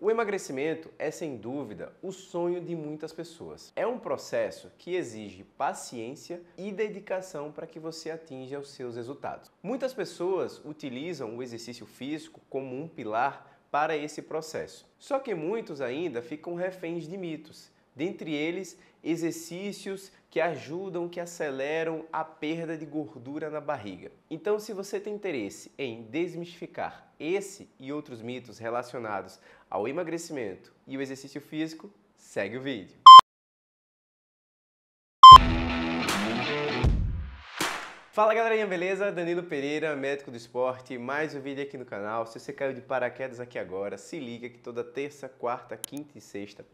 O emagrecimento é sem dúvida o sonho de muitas pessoas. É um processo que exige paciência e dedicação para que você atinja os seus resultados. Muitas pessoas utilizam o exercício físico como um pilar para esse processo. Só que muitos ainda ficam reféns de mitos Dentre eles, exercícios que ajudam, que aceleram a perda de gordura na barriga. Então, se você tem interesse em desmistificar esse e outros mitos relacionados ao emagrecimento e o exercício físico, segue o vídeo. Fala galerinha, beleza? Danilo Pereira, médico do esporte, mais um vídeo aqui no canal. Se você caiu de paraquedas aqui agora, se liga que toda terça, quarta, quinta e sexta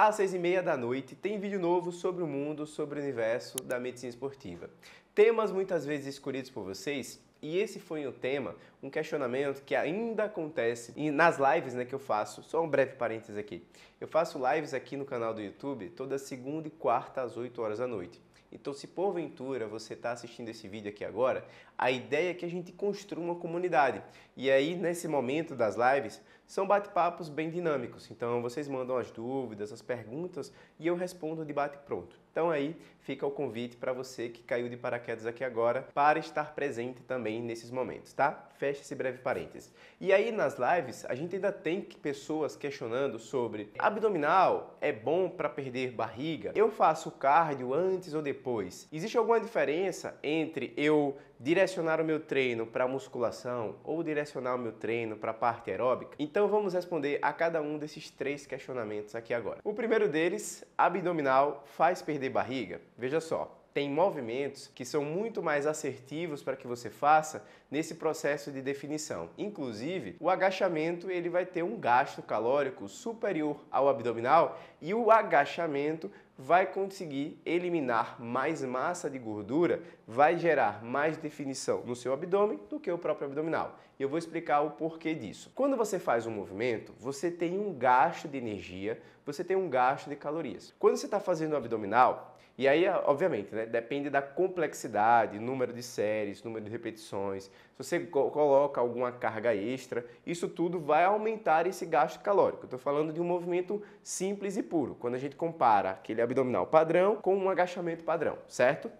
às seis e meia da noite tem vídeo novo sobre o mundo, sobre o universo da medicina esportiva. Temas muitas vezes escolhidos por vocês e esse foi um tema, um questionamento que ainda acontece nas lives né, que eu faço. Só um breve parênteses aqui. Eu faço lives aqui no canal do YouTube toda segunda e quarta às 8 horas da noite. Então, se porventura você está assistindo esse vídeo aqui agora, a ideia é que a gente construa uma comunidade. E aí, nesse momento das lives, são bate-papos bem dinâmicos, então vocês mandam as dúvidas, as perguntas e eu respondo de bate-pronto. Então aí fica o convite para você que caiu de paraquedas aqui agora para estar presente também nesses momentos, tá? Fecha esse breve parênteses. E aí nas lives a gente ainda tem pessoas questionando sobre abdominal é bom para perder barriga? Eu faço cardio antes ou depois? Existe alguma diferença entre eu direcionar o meu treino para musculação ou direcionar o meu treino para a parte aeróbica? Então vamos responder a cada um desses três questionamentos aqui agora. O primeiro deles, abdominal faz perder barriga? Veja só, tem movimentos que são muito mais assertivos para que você faça nesse processo de definição. Inclusive, o agachamento ele vai ter um gasto calórico superior ao abdominal e o agachamento vai conseguir eliminar mais massa de gordura, vai gerar mais definição no seu abdômen do que o próprio abdominal. E eu vou explicar o porquê disso. Quando você faz um movimento, você tem um gasto de energia, você tem um gasto de calorias. Quando você está fazendo o abdominal, e aí, obviamente, né, depende da complexidade, número de séries, número de repetições. Se você coloca alguma carga extra, isso tudo vai aumentar esse gasto calórico. Estou falando de um movimento simples e puro, quando a gente compara aquele abdominal padrão com um agachamento padrão, certo?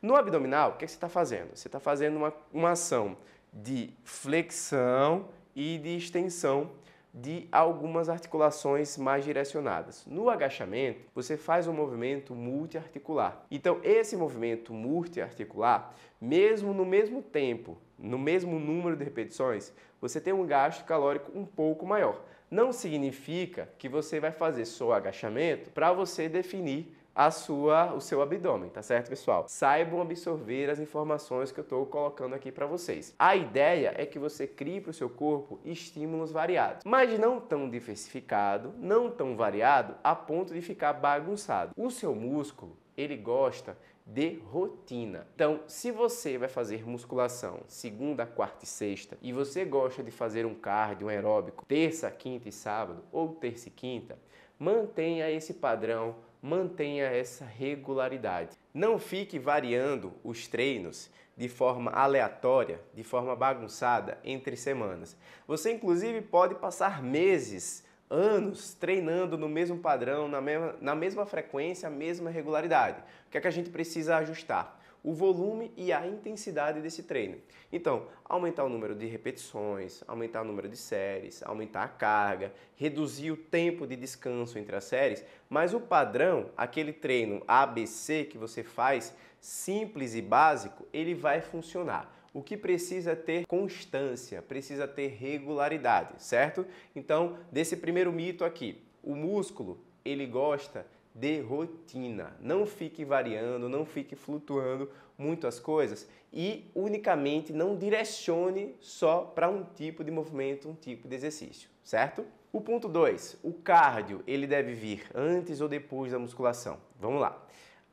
No abdominal, o que, é que você está fazendo? Você está fazendo uma, uma ação de flexão e de extensão de algumas articulações mais direcionadas. No agachamento, você faz um movimento multiarticular. Então, esse movimento multiarticular, mesmo no mesmo tempo, no mesmo número de repetições, você tem um gasto calórico um pouco maior. Não significa que você vai fazer só agachamento para você definir a sua, o seu abdômen, tá certo, pessoal? Saibam absorver as informações que eu estou colocando aqui para vocês. A ideia é que você crie para o seu corpo estímulos variados, mas não tão diversificado, não tão variado a ponto de ficar bagunçado. O seu músculo, ele gosta de rotina. Então, se você vai fazer musculação segunda, quarta e sexta e você gosta de fazer um cardio, um aeróbico terça, quinta e sábado ou terça e quinta, mantenha esse padrão mantenha essa regularidade. Não fique variando os treinos de forma aleatória, de forma bagunçada entre semanas. Você, inclusive, pode passar meses, anos treinando no mesmo padrão, na mesma, na mesma frequência, mesma regularidade. O que é que a gente precisa ajustar? o volume e a intensidade desse treino. Então, aumentar o número de repetições, aumentar o número de séries, aumentar a carga, reduzir o tempo de descanso entre as séries, mas o padrão, aquele treino ABC que você faz, simples e básico, ele vai funcionar. O que precisa ter constância, precisa ter regularidade, certo? Então, desse primeiro mito aqui, o músculo, ele gosta de rotina. Não fique variando, não fique flutuando muito as coisas e unicamente não direcione só para um tipo de movimento, um tipo de exercício, certo? O ponto 2, o cardio, ele deve vir antes ou depois da musculação. Vamos lá.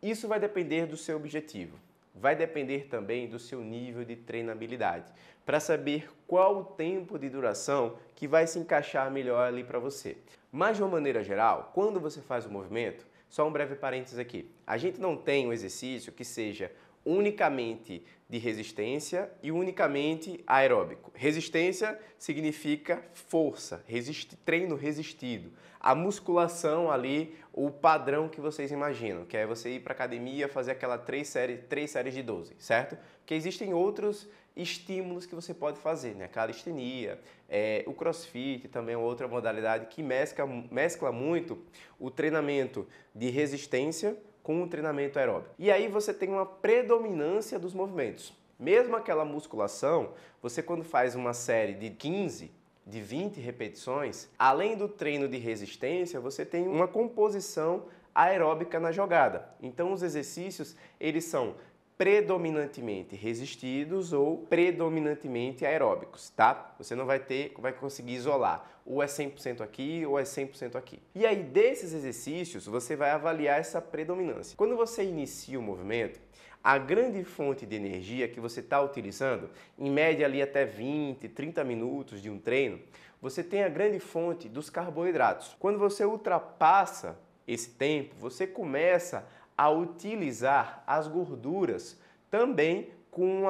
Isso vai depender do seu objetivo. Vai depender também do seu nível de treinabilidade, para saber qual o tempo de duração que vai se encaixar melhor ali para você. Mas de uma maneira geral, quando você faz o movimento, só um breve parênteses aqui. A gente não tem um exercício que seja unicamente de resistência e unicamente aeróbico. Resistência significa força, treino resistido. A musculação ali, o padrão que vocês imaginam, que é você ir para academia fazer aquela três séries, três séries de 12, certo? Porque existem outros estímulos que você pode fazer, né? Calistenia, é, o crossfit também é outra modalidade que mescla, mescla muito o treinamento de resistência com o treinamento aeróbico. E aí você tem uma predominância dos movimentos. Mesmo aquela musculação, você quando faz uma série de 15, de 20 repetições, além do treino de resistência, você tem uma composição aeróbica na jogada. Então os exercícios, eles são predominantemente resistidos ou predominantemente aeróbicos, tá? Você não vai ter, vai conseguir isolar, ou é 100% aqui ou é 100% aqui. E aí desses exercícios, você vai avaliar essa predominância. Quando você inicia o movimento, a grande fonte de energia que você está utilizando, em média ali até 20, 30 minutos de um treino, você tem a grande fonte dos carboidratos. Quando você ultrapassa esse tempo, você começa a utilizar as gorduras também com,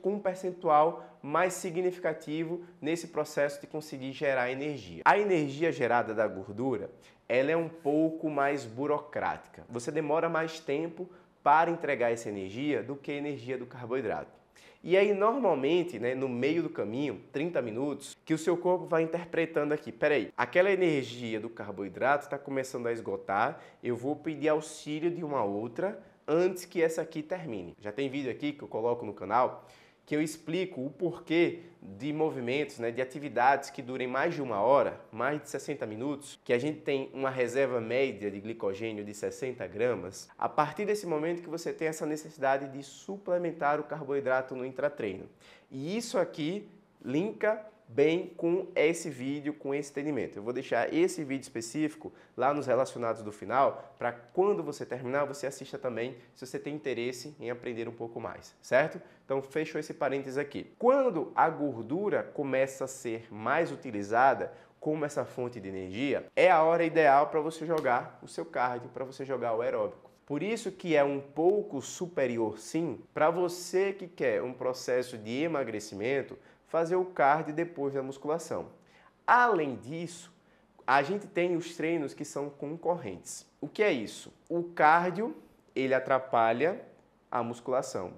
com, um percentual mais significativo nesse processo de conseguir gerar energia. A energia gerada da gordura ela é um pouco mais burocrática. Você demora mais tempo para entregar essa energia do que a energia do carboidrato. E aí, normalmente, né, no meio do caminho, 30 minutos, que o seu corpo vai interpretando aqui: peraí, aquela energia do carboidrato está começando a esgotar, eu vou pedir auxílio de uma outra antes que essa aqui termine. Já tem vídeo aqui que eu coloco no canal que eu explico o porquê de movimentos, né, de atividades que durem mais de uma hora, mais de 60 minutos, que a gente tem uma reserva média de glicogênio de 60 gramas, a partir desse momento que você tem essa necessidade de suplementar o carboidrato no intratreino. E isso aqui linka bem com esse vídeo, com esse treinamento. Eu vou deixar esse vídeo específico lá nos relacionados do final, para quando você terminar, você assista também, se você tem interesse em aprender um pouco mais, certo? Então, fechou esse parênteses aqui. Quando a gordura começa a ser mais utilizada, como essa fonte de energia, é a hora ideal para você jogar o seu cardio, para você jogar o aeróbico. Por isso que é um pouco superior sim para você que quer um processo de emagrecimento, fazer o cardio depois da musculação. Além disso, a gente tem os treinos que são concorrentes. O que é isso? O cardio, ele atrapalha a musculação.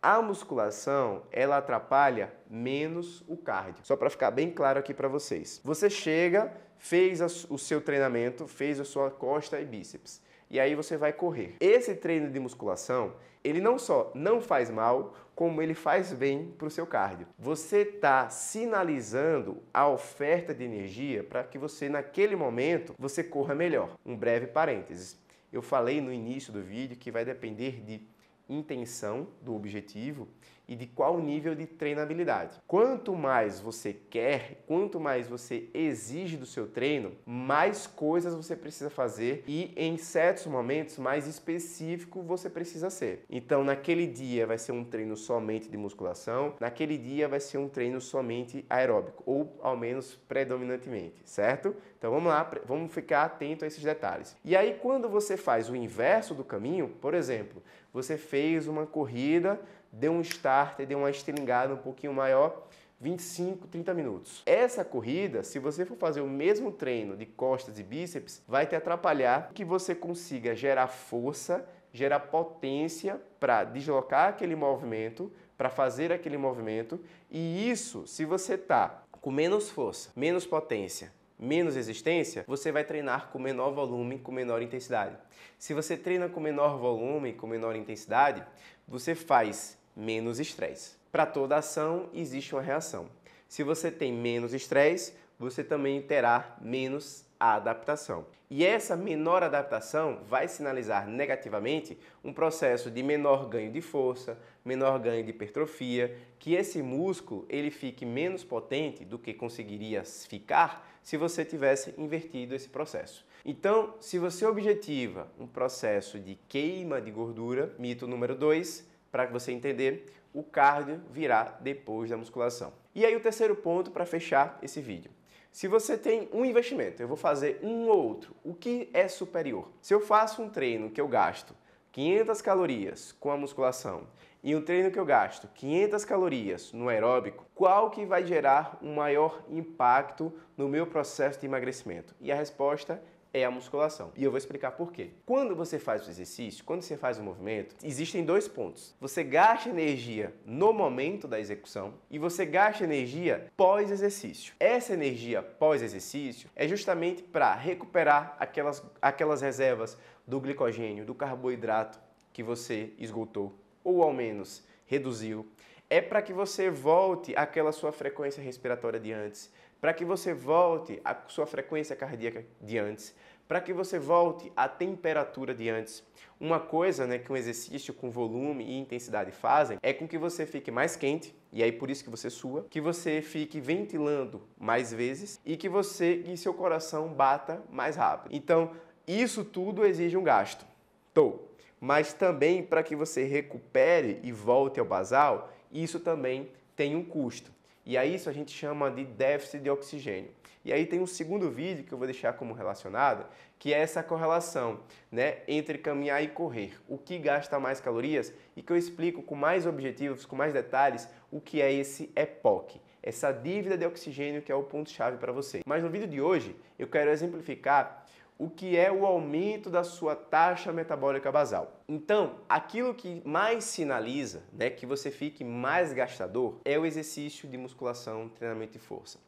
A musculação, ela atrapalha menos o cardio. Só para ficar bem claro aqui para vocês. Você chega, fez o seu treinamento, fez a sua costa e bíceps. E aí você vai correr. Esse treino de musculação, ele não só não faz mal, como ele faz bem para o seu cardio. Você está sinalizando a oferta de energia para que você, naquele momento, você corra melhor. Um breve parênteses. Eu falei no início do vídeo que vai depender de intenção do objetivo e de qual nível de treinabilidade. Quanto mais você quer, quanto mais você exige do seu treino, mais coisas você precisa fazer e em certos momentos mais específico você precisa ser. Então, naquele dia vai ser um treino somente de musculação, naquele dia vai ser um treino somente aeróbico ou ao menos predominantemente, certo? Então vamos lá, vamos ficar atento a esses detalhes. E aí quando você faz o inverso do caminho, por exemplo, você fez uma corrida dê um starter, dê uma estilingada um pouquinho maior, 25, 30 minutos. Essa corrida, se você for fazer o mesmo treino de costas e bíceps, vai te atrapalhar que você consiga gerar força, gerar potência para deslocar aquele movimento, para fazer aquele movimento, e isso se você tá com menos força, menos potência, menos resistência, você vai treinar com menor volume, com menor intensidade. Se você treina com menor volume, com menor intensidade, você faz menos estresse. Para toda ação existe uma reação. Se você tem menos estresse, você também terá menos adaptação. E essa menor adaptação vai sinalizar negativamente um processo de menor ganho de força, menor ganho de hipertrofia, que esse músculo ele fique menos potente do que conseguiria ficar se você tivesse invertido esse processo. Então, se você objetiva um processo de queima de gordura, mito número 2, para você entender, o cardio virá depois da musculação. E aí o terceiro ponto para fechar esse vídeo. Se você tem um investimento, eu vou fazer um ou outro, o que é superior? Se eu faço um treino que eu gasto 500 calorias com a musculação e um treino que eu gasto 500 calorias no aeróbico, qual que vai gerar um maior impacto no meu processo de emagrecimento? E a resposta é a musculação. E eu vou explicar por quê. Quando você faz o exercício, quando você faz o movimento, existem dois pontos. Você gasta energia no momento da execução e você gasta energia pós-exercício. Essa energia pós-exercício é justamente para recuperar aquelas, aquelas reservas do glicogênio, do carboidrato que você esgotou ou ao menos reduziu. É para que você volte àquela sua frequência respiratória de antes, para que você volte à sua frequência cardíaca de antes, para que você volte à temperatura de antes. Uma coisa né, que um exercício com volume e intensidade fazem é com que você fique mais quente, e aí por isso que você sua, que você fique ventilando mais vezes e que você e seu coração bata mais rápido. Então, isso tudo exige um gasto. Tô. Mas também para que você recupere e volte ao basal, isso também tem um custo. E a isso a gente chama de déficit de oxigênio. E aí tem um segundo vídeo que eu vou deixar como relacionado, que é essa correlação né, entre caminhar e correr. O que gasta mais calorias e que eu explico com mais objetivos, com mais detalhes, o que é esse EPOC essa dívida de oxigênio que é o ponto-chave para você. Mas no vídeo de hoje eu quero exemplificar o que é o aumento da sua taxa metabólica basal. Então, aquilo que mais sinaliza né, que você fique mais gastador é o exercício de musculação, treinamento e força.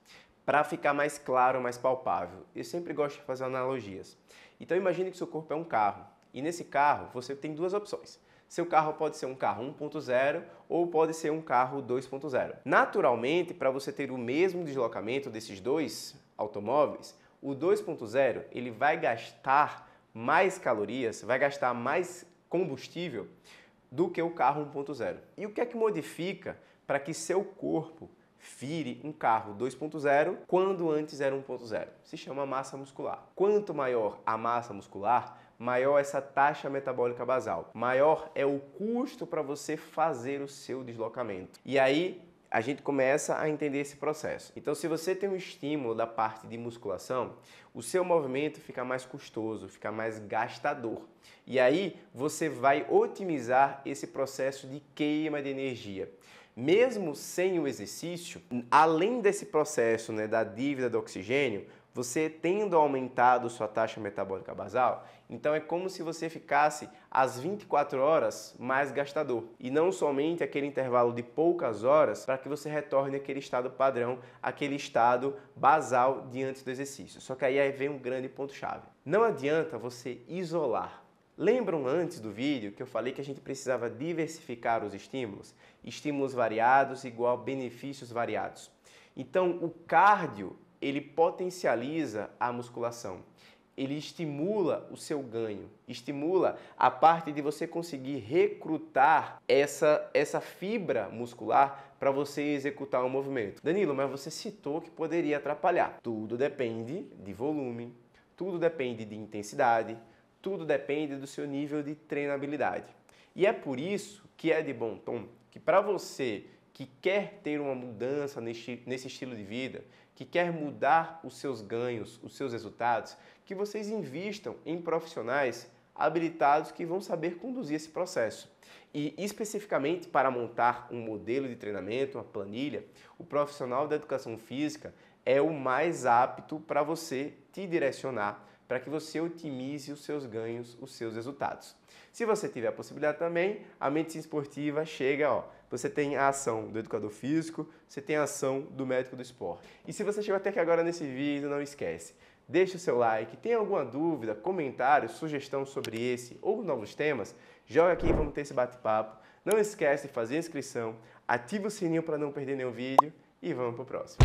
Para ficar mais claro, mais palpável, eu sempre gosto de fazer analogias. Então, imagine que seu corpo é um carro e nesse carro você tem duas opções. Seu carro pode ser um carro 1.0 ou pode ser um carro 2.0. Naturalmente, para você ter o mesmo deslocamento desses dois automóveis, o 2.0 ele vai gastar mais calorias, vai gastar mais combustível do que o carro 1.0. E o que é que modifica para que seu corpo vire um carro 2.0 quando antes era 1.0? Se chama massa muscular. Quanto maior a massa muscular, maior essa taxa metabólica basal, maior é o custo para você fazer o seu deslocamento. E aí a gente começa a entender esse processo. Então, se você tem um estímulo da parte de musculação, o seu movimento fica mais custoso, fica mais gastador. E aí você vai otimizar esse processo de queima de energia. Mesmo sem o exercício, além desse processo né, da dívida do oxigênio, você tendo aumentado sua taxa metabólica basal, então é como se você ficasse às 24 horas mais gastador e não somente aquele intervalo de poucas horas para que você retorne aquele estado padrão, aquele estado basal diante do exercício. Só que aí vem um grande ponto chave. Não adianta você isolar Lembram antes do vídeo que eu falei que a gente precisava diversificar os estímulos? Estímulos variados igual benefícios variados. Então, o cardio ele potencializa a musculação. Ele estimula o seu ganho, estimula a parte de você conseguir recrutar essa, essa fibra muscular para você executar o um movimento. Danilo, mas você citou que poderia atrapalhar. Tudo depende de volume, tudo depende de intensidade, tudo depende do seu nível de treinabilidade. E é por isso que é de bom tom que para você que quer ter uma mudança nesse, nesse estilo de vida, que quer mudar os seus ganhos, os seus resultados, que vocês invistam em profissionais habilitados que vão saber conduzir esse processo. E especificamente para montar um modelo de treinamento, uma planilha, o profissional da educação física é o mais apto para você te direcionar para que você otimize os seus ganhos, os seus resultados. Se você tiver a possibilidade também, a medicina esportiva chega, ó, você tem a ação do educador físico, você tem a ação do médico do esporte. E se você chegou até aqui agora nesse vídeo, não esquece, deixe o seu like, tem alguma dúvida, comentário, sugestão sobre esse ou novos temas, joga aqui e vamos ter esse bate-papo. Não esquece de fazer a inscrição, ativa o sininho para não perder nenhum vídeo e vamos pro próximo.